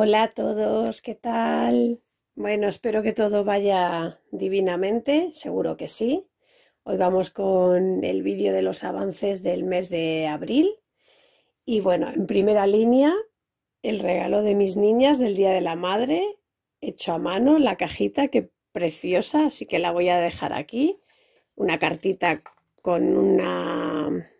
Hola a todos, ¿qué tal? Bueno, espero que todo vaya divinamente, seguro que sí. Hoy vamos con el vídeo de los avances del mes de abril. Y bueno, en primera línea, el regalo de mis niñas del Día de la Madre, hecho a mano, la cajita, que preciosa, así que la voy a dejar aquí. Una cartita con una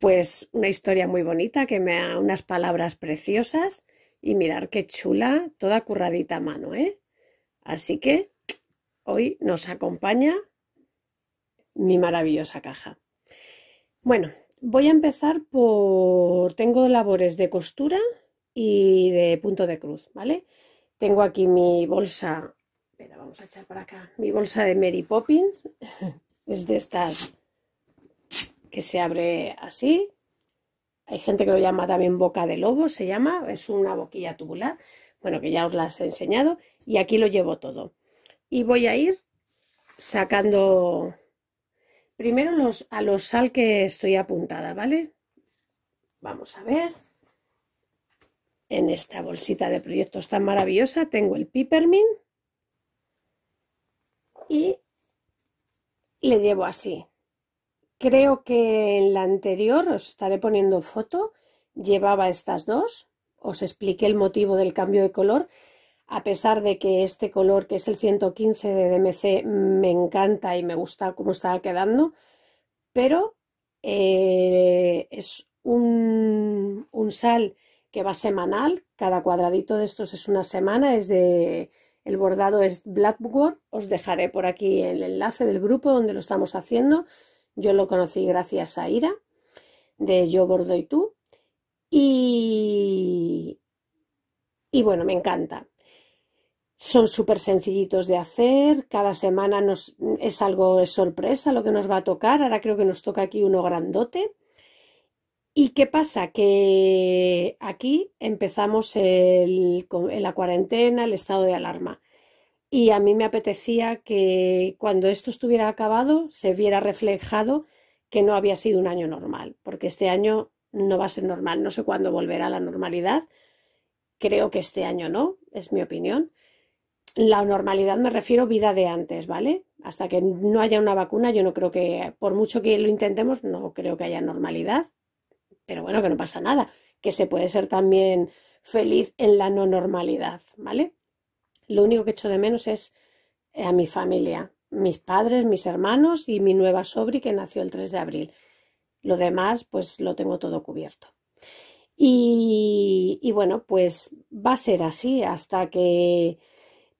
pues una historia muy bonita que me da unas palabras preciosas y mirar qué chula, toda curradita a mano, ¿eh? Así que hoy nos acompaña mi maravillosa caja. Bueno, voy a empezar por... Tengo labores de costura y de punto de cruz, ¿vale? Tengo aquí mi bolsa... Espera, vamos a echar para acá. Mi bolsa de Mary Poppins. es de estas que se abre así. Hay gente que lo llama también boca de lobo, se llama, es una boquilla tubular, bueno, que ya os las he enseñado, y aquí lo llevo todo. Y voy a ir sacando primero los, a los sal que estoy apuntada, ¿vale? Vamos a ver. En esta bolsita de proyectos tan maravillosa tengo el peppermint y le llevo así, Creo que en la anterior, os estaré poniendo foto, llevaba estas dos. Os expliqué el motivo del cambio de color. A pesar de que este color, que es el 115 de DMC, me encanta y me gusta cómo estaba quedando, pero eh, es un, un sal que va semanal, cada cuadradito de estos es una semana, es de el bordado es Blackboard, os dejaré por aquí el enlace del grupo donde lo estamos haciendo, yo lo conocí gracias a Ira, de Yo Bordo y tú. Y, y bueno, me encanta. Son súper sencillitos de hacer. Cada semana nos, es algo de sorpresa lo que nos va a tocar. Ahora creo que nos toca aquí uno grandote. ¿Y qué pasa? Que aquí empezamos el, la cuarentena, el estado de alarma y a mí me apetecía que cuando esto estuviera acabado se viera reflejado que no había sido un año normal, porque este año no va a ser normal, no sé cuándo volverá a la normalidad, creo que este año no, es mi opinión. La normalidad me refiero vida de antes, ¿vale? Hasta que no haya una vacuna, yo no creo que, por mucho que lo intentemos, no creo que haya normalidad, pero bueno, que no pasa nada, que se puede ser también feliz en la no normalidad, ¿vale? lo único que echo de menos es eh, a mi familia, mis padres, mis hermanos y mi nueva sobri que nació el 3 de abril. Lo demás, pues lo tengo todo cubierto. Y, bueno, pues va a ser así hasta que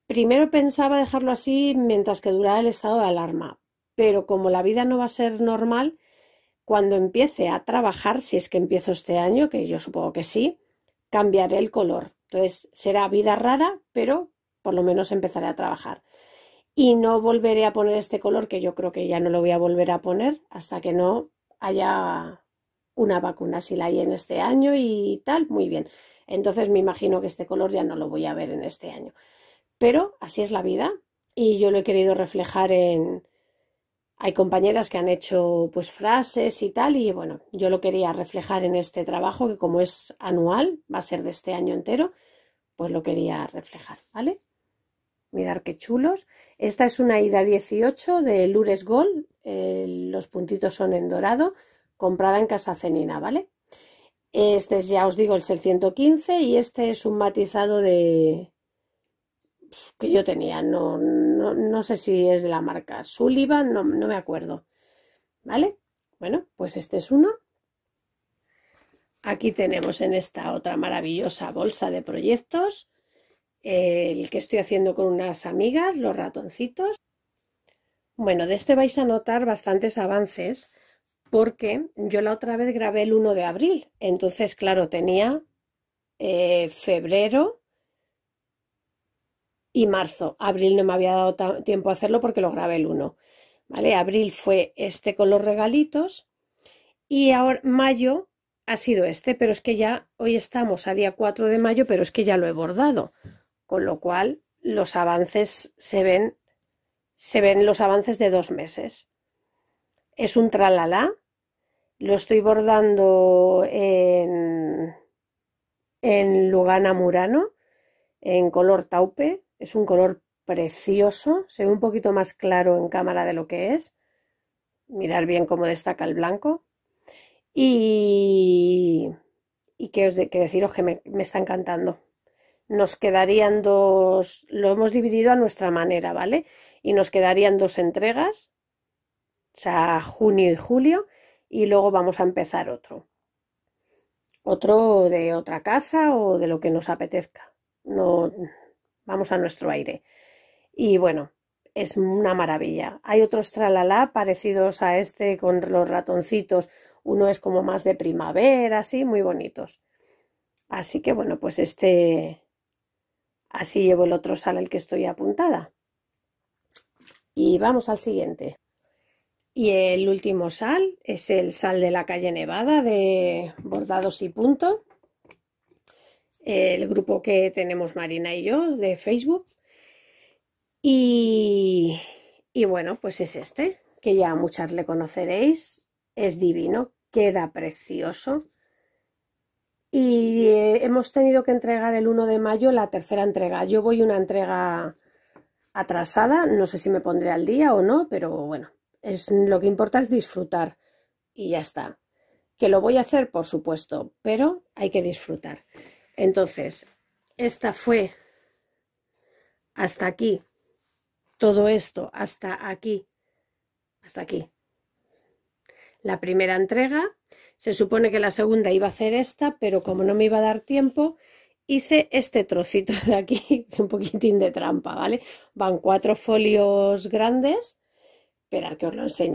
primero pensaba dejarlo así mientras que durara el estado de alarma, pero como la vida no va a ser normal, cuando empiece a trabajar, si es que empiezo este año, que yo supongo que sí, cambiaré el color. Entonces será vida rara, pero por lo menos empezaré a trabajar. Y no volveré a poner este color, que yo creo que ya no lo voy a volver a poner hasta que no haya una vacuna. Si la hay en este año y tal, muy bien. Entonces me imagino que este color ya no lo voy a ver en este año. Pero así es la vida y yo lo he querido reflejar en... Hay compañeras que han hecho pues frases y tal y bueno, yo lo quería reflejar en este trabajo que como es anual, va a ser de este año entero, pues lo quería reflejar, ¿vale? Mirar qué chulos. Esta es una ida 18 de Lures Gold. Eh, los puntitos son en dorado. Comprada en Casa Cenina, ¿vale? Este es, ya os digo, el 115 y este es un matizado de que yo tenía, no, no, sé si es de la marca Sullivan, no, no me acuerdo. ¿Vale? Bueno, pues este es uno. Aquí tenemos en esta otra maravillosa bolsa de proyectos el que estoy haciendo con unas amigas, los ratoncitos. Bueno, de este vais a notar bastantes avances porque yo la otra vez grabé el 1 de abril, entonces claro, tenía eh, febrero y marzo. Abril no me había dado tiempo a hacerlo porque lo grabé el 1. ¿Vale? Abril fue este con los regalitos y ahora mayo ha sido este, pero es que ya hoy estamos a día 4 de mayo, pero es que ya lo he bordado con lo cual los avances se ven, se ven los avances de dos meses. Es un tralalá, lo estoy bordando en, en Lugana Murano, en color taupe, es un color precioso, se ve un poquito más claro en cámara de lo que es, mirar bien cómo destaca el blanco y, y que os deciros que me está encantando nos quedarían dos, lo hemos dividido a nuestra manera, ¿vale? Y nos quedarían dos entregas, o sea, junio y julio, y luego vamos a empezar otro. Otro de otra casa o de lo que nos apetezca. No, vamos a nuestro aire. Y bueno, es una maravilla. Hay otros tralalá parecidos a este con los ratoncitos. Uno es como más de primavera, así, muy bonitos. Así que bueno, pues este, Así llevo el otro sal al que estoy apuntada. Y vamos al siguiente. Y el último sal es el sal de la calle Nevada de bordados y punto. El grupo que tenemos Marina y yo de Facebook. Y, y bueno, pues es este, que ya muchas le conoceréis. Es divino, queda precioso y eh, hemos tenido que entregar el 1 de mayo la tercera entrega. Yo voy una entrega atrasada, no sé si me pondré al día o no, pero bueno, es lo que importa es disfrutar y ya está. Que lo voy a hacer, por supuesto, pero hay que disfrutar. Entonces, esta fue hasta aquí. Todo esto, hasta aquí. Hasta aquí la primera entrega. Se supone que la segunda iba a hacer esta, pero como no me iba a dar tiempo, hice este trocito de aquí, de un poquitín de trampa, ¿vale? Van cuatro folios grandes. esperar que os lo enseño.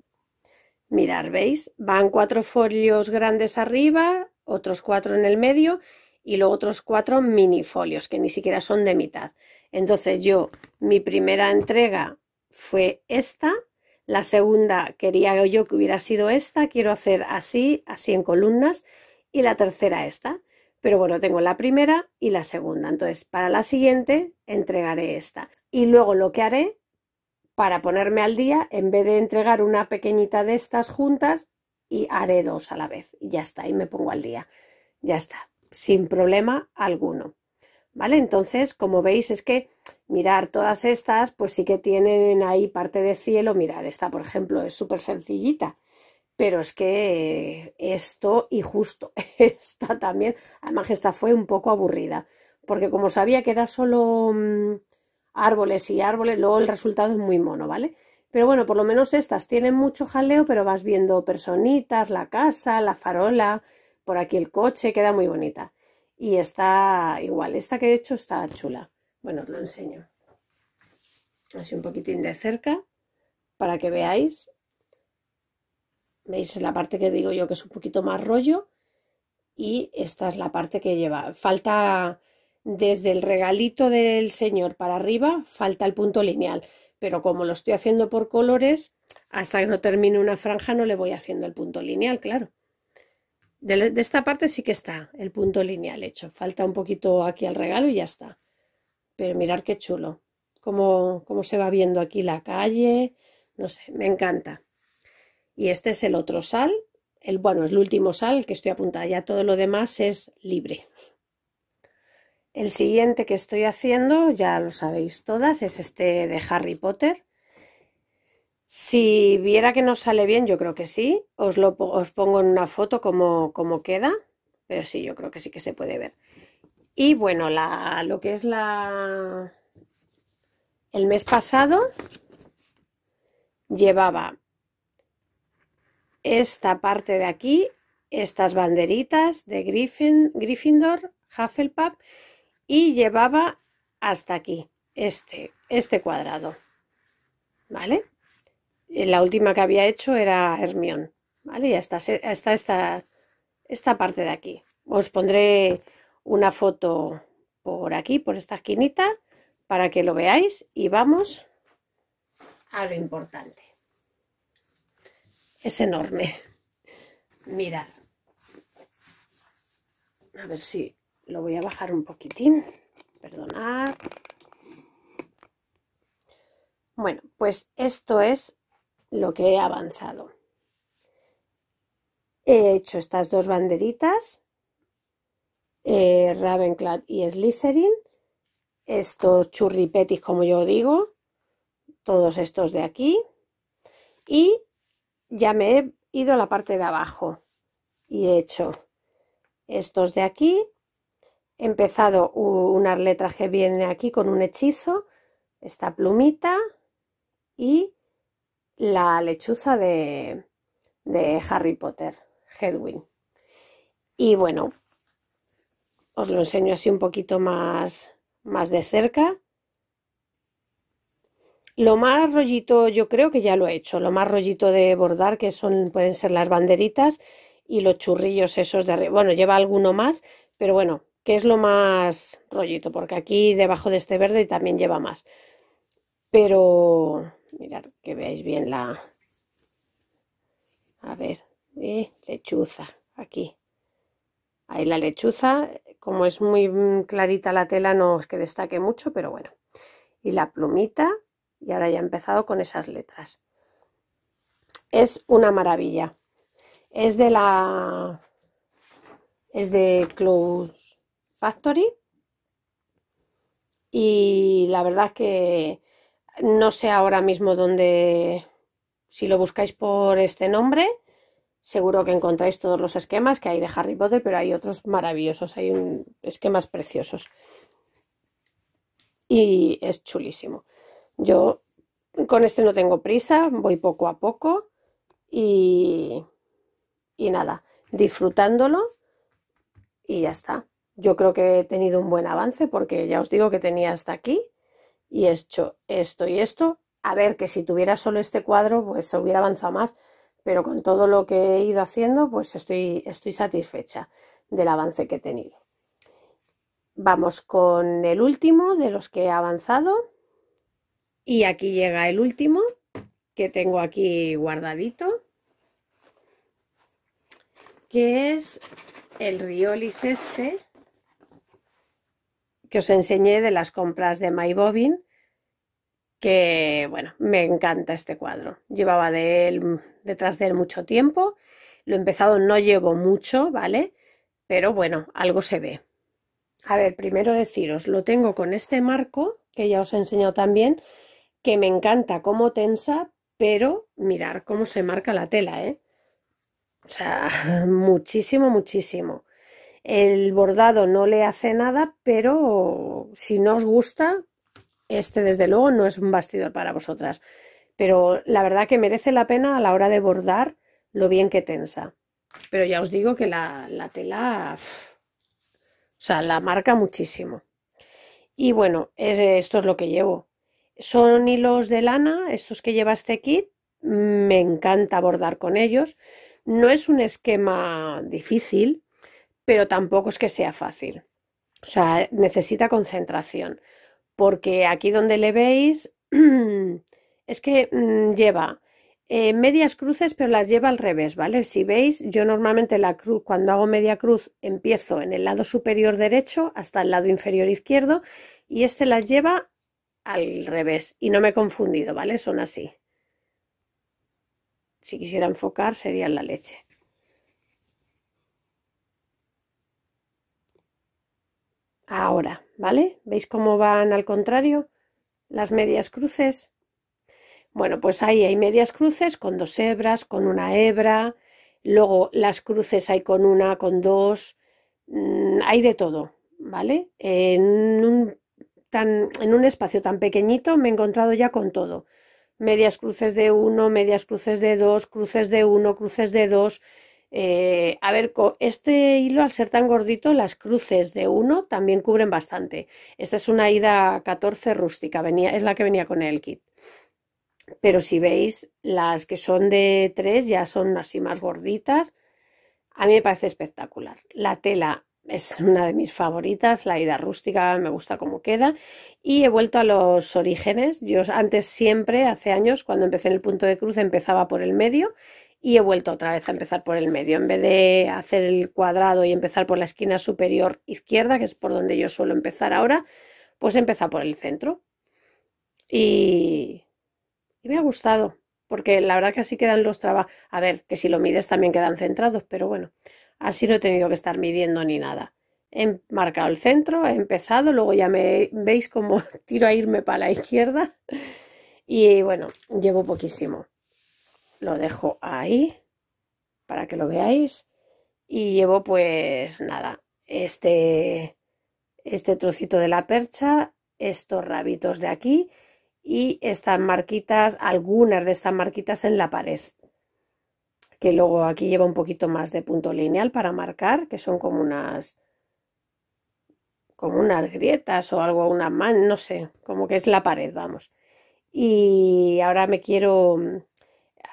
Mirar, ¿veis? Van cuatro folios grandes arriba, otros cuatro en el medio y luego otros cuatro minifolios, que ni siquiera son de mitad. Entonces yo, mi primera entrega fue esta, la segunda quería yo que hubiera sido esta, quiero hacer así, así en columnas, y la tercera esta. Pero bueno, tengo la primera y la segunda. Entonces, para la siguiente entregaré esta. Y luego lo que haré para ponerme al día, en vez de entregar una pequeñita de estas juntas, y haré dos a la vez. Y ya está, y me pongo al día. Ya está, sin problema alguno. ¿Vale? Entonces, como veis, es que mirar todas estas, pues sí que tienen ahí parte de cielo. Mirar, esta, por ejemplo, es súper sencillita. Pero es que esto, y justo, esta también, además esta fue un poco aburrida, porque como sabía que era solo mm, árboles y árboles, luego el resultado es muy mono, ¿vale? Pero bueno, por lo menos estas tienen mucho jaleo, pero vas viendo personitas, la casa, la farola, por aquí el coche, queda muy bonita. Y está igual, esta que he hecho está chula. Bueno, os lo enseño. Así un poquitín de cerca para que veáis. ¿Veis la parte que digo yo que es un poquito más rollo? Y esta es la parte que lleva. Falta desde el regalito del señor para arriba, falta el punto lineal. Pero como lo estoy haciendo por colores, hasta que no termine una franja no le voy haciendo el punto lineal, claro. De, de esta parte sí que está el punto lineal hecho. Falta un poquito aquí al regalo y ya está. Pero mirar qué chulo. Cómo, cómo se va viendo aquí la calle. No sé, me encanta. Y este es el otro sal. El, bueno, es el último sal que estoy apuntada. Ya todo lo demás es libre. El siguiente que estoy haciendo, ya lo sabéis todas, es este de Harry Potter. Si viera que no sale bien, yo creo que sí. Os, lo, os pongo en una foto como queda. Pero sí, yo creo que sí que se puede ver. Y bueno, la, lo que es la... El mes pasado llevaba esta parte de aquí, estas banderitas de Gryffindor, Hufflepuff y llevaba hasta aquí, este, este cuadrado, ¿vale? Eh, la última que había hecho era Hermión, ¿vale? Y hasta, hasta esta, esta parte de aquí. Os pondré una foto por aquí, por esta esquinita, para que lo veáis y vamos a lo importante. Es enorme. Mirad. A ver si lo voy a bajar un poquitín. Perdonad. Bueno, pues esto es lo que he avanzado. He hecho estas dos banderitas eh, Ravenclaw y Slytherin, estos churripetis, como yo digo, todos estos de aquí, y ya me he ido a la parte de abajo y he hecho estos de aquí, he empezado unas letras que vienen aquí con un hechizo, esta plumita y la lechuza de, de Harry Potter, Hedwig. Y bueno, os lo enseño así un poquito más, más de cerca. Lo más rollito, yo creo que ya lo he hecho. Lo más rollito de bordar, que son, pueden ser las banderitas y los churrillos esos de arriba. Bueno, lleva alguno más, pero bueno, qué es lo más rollito, porque aquí debajo de este verde también lleva más. Pero, mirad, que veáis bien la... A ver, eh, lechuza, aquí. Ahí la lechuza, como es muy mm, clarita la tela, no es que destaque mucho, pero bueno. Y la plumita, y ahora ya he empezado con esas letras. Es una maravilla. Es de la. Es de Close Factory. Y la verdad que no sé ahora mismo dónde. Si lo buscáis por este nombre, Seguro que encontráis todos los esquemas que hay de Harry Potter, pero hay otros maravillosos, hay esquemas preciosos. Y es chulísimo. Yo con este no tengo prisa, voy poco a poco y, y nada, disfrutándolo y ya está. Yo creo que he tenido un buen avance porque ya os digo que tenía hasta aquí y he hecho esto y esto. A ver que si tuviera solo este cuadro, pues se hubiera avanzado más pero con todo lo que he ido haciendo, pues estoy, estoy satisfecha del avance que he tenido. Vamos con el último de los que he avanzado. Y aquí llega el último que tengo aquí guardadito, que es el Riolis este, que os enseñé de las compras de MyBobin que bueno, me encanta este cuadro. Llevaba de él, mm, detrás de él mucho tiempo, lo he empezado no llevo mucho, ¿vale? Pero bueno, algo se ve. A ver, primero deciros, lo tengo con este marco, que ya os he enseñado también, que me encanta cómo tensa, pero mirar cómo se marca la tela, ¿eh? O sea, muchísimo, muchísimo. El bordado no le hace nada, pero si no os gusta, este desde luego no es un bastidor para vosotras, pero la verdad que merece la pena a la hora de bordar lo bien que tensa. Pero ya os digo que la, tela, o sea, la marca muchísimo. Y bueno, esto es lo que llevo. Son hilos de lana, estos que lleva este kit, me encanta bordar con ellos. No es un esquema difícil, pero tampoco es que sea fácil. O sea, necesita concentración porque aquí donde le veis es que mm, lleva eh, medias cruces, pero las lleva al revés, ¿vale? Si veis, yo normalmente la cruz, cuando hago media cruz, empiezo en el lado superior derecho hasta el lado inferior izquierdo y este las lleva al revés y no me he confundido, ¿vale? Son así. Si quisiera enfocar sería en la leche. Ahora, ¿vale? ¿Veis cómo van al contrario? Las medias cruces. Bueno, pues ahí hay medias cruces con dos hebras, con una hebra, luego las cruces hay con una, con dos, mm, hay de todo, ¿vale? En un, tan, en un espacio tan pequeñito me he encontrado ya con todo. Medias cruces de uno, medias cruces de dos, cruces de uno, cruces de dos, eh, a ver, este hilo, al ser tan gordito, las cruces de uno también cubren bastante. Esta es una ida 14 rústica, es la que venía con el kit. Pero si veis, las que son de 3 ya son así más gorditas. A mí me parece espectacular. La tela es una de mis favoritas, la ida rústica, me gusta cómo queda. Y he vuelto a los orígenes. Yo antes siempre, hace años, cuando empecé en el punto de cruz, empezaba por el medio y he vuelto otra vez a empezar por el medio. En vez de hacer el cuadrado y empezar por la esquina superior izquierda, que es por donde yo suelo empezar ahora, pues he empezado por el centro. Y, me ha gustado, porque la verdad que así quedan los trabajos. A ver, que si lo mides también quedan centrados, pero bueno, así no he tenido que estar midiendo ni nada. He marcado el centro, he empezado, luego ya me veis como tiro a irme para la izquierda. Y bueno, llevo poquísimo. Lo dejo ahí para que lo veáis. Y llevo pues nada, este, este trocito de la percha, estos rabitos de aquí y estas marquitas, algunas de estas marquitas en la pared. Que luego aquí lleva un poquito más de punto lineal para marcar, que son como unas como unas grietas o algo, una man, no sé, como que es la pared, vamos. Y ahora me quiero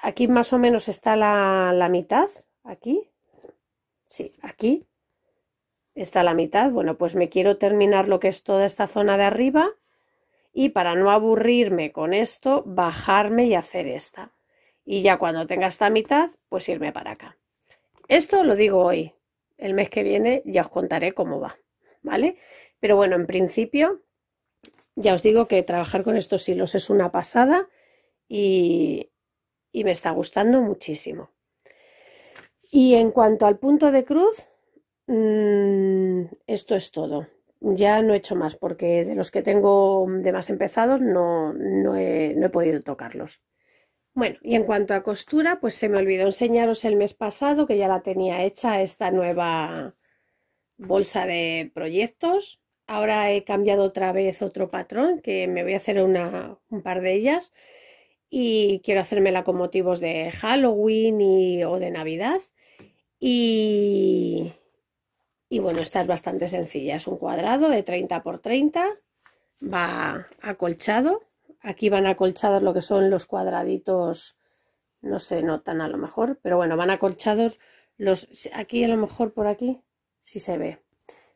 Aquí más o menos está la, mitad, aquí, sí, aquí está la mitad. Bueno, pues me quiero terminar lo que es toda esta zona de arriba y para no aburrirme con esto, bajarme y hacer esta. Y ya cuando tenga esta mitad, pues irme para acá. Esto lo digo hoy. El mes que viene ya os contaré cómo va, ¿vale? Pero bueno, en principio ya os digo que trabajar con estos hilos es una pasada y, y me está gustando muchísimo. Y en cuanto al punto de cruz, mm, esto es todo. Ya no he hecho más porque de los que tengo de más empezados no, he, podido tocarlos. Bueno, y en cuanto a costura, pues se me olvidó enseñaros el mes pasado que ya la tenía hecha esta nueva bolsa de proyectos. Ahora he cambiado otra vez otro patrón que me voy a hacer una, un par de ellas y quiero hacérmela con motivos de Halloween o de Navidad. Y, y bueno, esta es bastante sencilla, es un cuadrado de 30 por 30, va acolchado. Aquí van acolchados lo que son los cuadraditos, no se notan a lo mejor, pero bueno, van acolchados los, aquí a lo mejor por aquí, si se ve,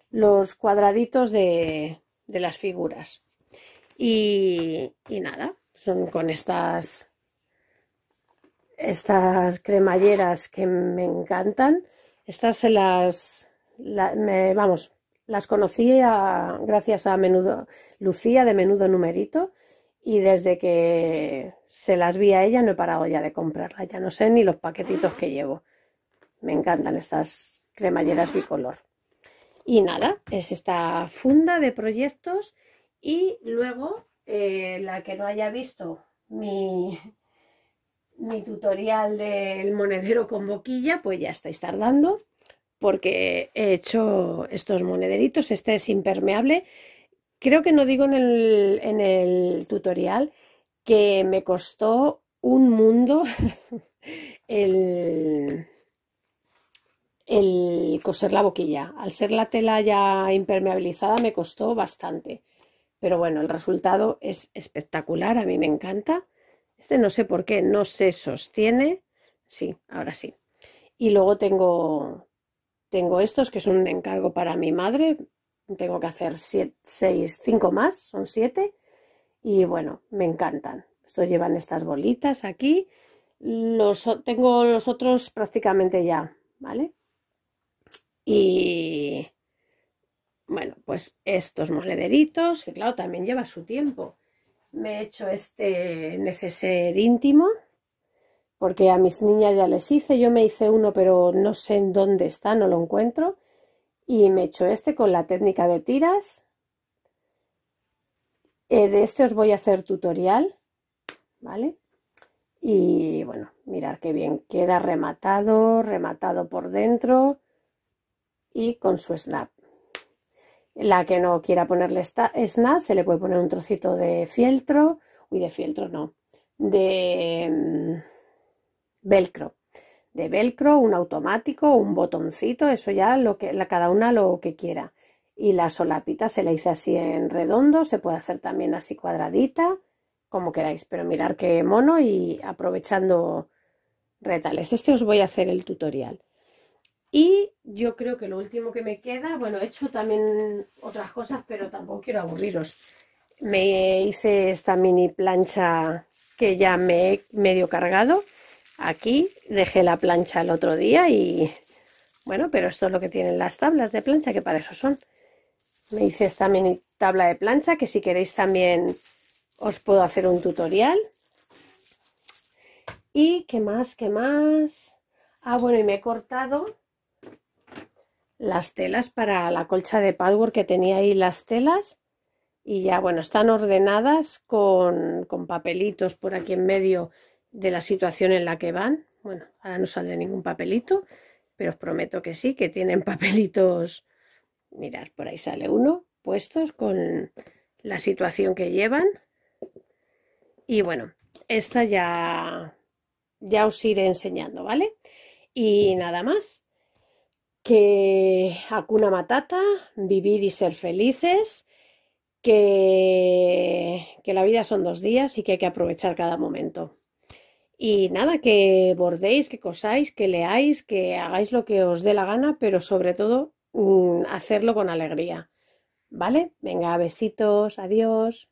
los cuadraditos de, las figuras. y, y nada, son con estas, estas cremalleras que me encantan. Estas se las, vamos, las conocí gracias a menudo, Lucía de Menudo Numerito y desde que se las vi a ella no he parado ya de comprarlas, ya no sé ni los paquetitos que llevo. Me encantan estas cremalleras bicolor. Y nada, es esta funda de proyectos y luego eh, la que no haya visto mi, tutorial del monedero con boquilla, pues ya estáis tardando porque he hecho estos monederitos. Este es impermeable. Creo que no digo en el, tutorial que me costó un mundo el coser la boquilla. Al ser la tela ya impermeabilizada me costó bastante. Pero bueno, el resultado es espectacular, a mí me encanta. Este no sé por qué, no se sostiene. Sí, ahora sí. Y luego tengo, tengo estos que son un encargo para mi madre. Tengo que hacer seis, cinco más, son siete. Y bueno, me encantan. Estos llevan estas bolitas aquí. Los, tengo los otros prácticamente ya, ¿vale? Y, bueno, pues estos molederitos, que claro, también lleva su tiempo. Me he hecho este neceser íntimo, porque a mis niñas ya les hice. Yo me hice uno, pero no sé en dónde está, no lo encuentro. Y me he hecho este con la técnica de tiras. Eh, de este os voy a hacer tutorial, ¿vale? Y bueno, mirar qué bien queda rematado, rematado por dentro y con su snap. La que no quiera ponerle snap se le puede poner un trocito de fieltro, uy, de fieltro no, de mm, velcro. De velcro, un automático, un botoncito, eso ya lo que, cada una lo que quiera. Y la solapita se la hice así en redondo, se puede hacer también así cuadradita, como queráis, pero mirar qué mono y aprovechando retales. Este os voy a hacer el tutorial. Y yo creo que lo último que me queda, bueno, he hecho también otras cosas, pero tampoco quiero aburriros. Me hice esta mini plancha que ya me he medio cargado. Aquí dejé la plancha el otro día y bueno, pero esto es lo que tienen las tablas de plancha, que para eso son. Me hice esta mini tabla de plancha, que si queréis también os puedo hacer un tutorial. ¿Y qué más? ¿Qué más? Ah, bueno, y me he cortado las telas para la colcha de padwork que tenía ahí las telas y ya bueno están ordenadas con, con papelitos por aquí en medio de la situación en la que van bueno ahora no sale ningún papelito pero os prometo que sí que tienen papelitos mirar por ahí sale uno puestos con la situación que llevan y bueno esta ya ya os iré enseñando vale y nada más que Hakuna Matata, vivir y ser felices, que, que la vida son dos días y que hay que aprovechar cada momento. Y nada, que bordéis, que cosáis, que leáis, que hagáis lo que os dé la gana, pero sobre todo mm, hacerlo con alegría. ¿Vale? Venga, besitos, adiós.